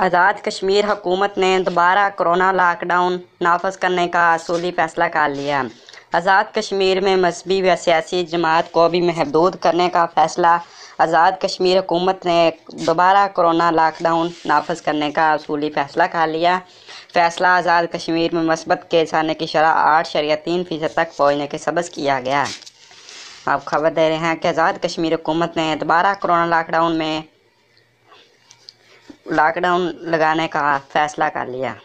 आज़ाद कश्मीर हुकूमत ने दोबारा कोरोना लॉकडाउन नाफज करने का असूली फैसला कर लिया आज़ाद कश्मीर में मजहबी व सियासी जमात को भी महदूद करने का फैसला आज़ाद कश्मीर हुकूमत ने दोबारा कोरोना लॉकडाउन नाफज करने का असूली फैसला कर लिया फैसला आज़ाद कश्मीर में मस्बत के जाने की शरह आठ शरिया तीन फ़ीसद तक पहुँचने के सबस किया गया आप खबर दे रहे हैं कि आज़ाद कश्मीर हुकूमत ने दोबारा कोरोना लॉकडाउन में लॉकडाउन लगाने का फैसला कर लिया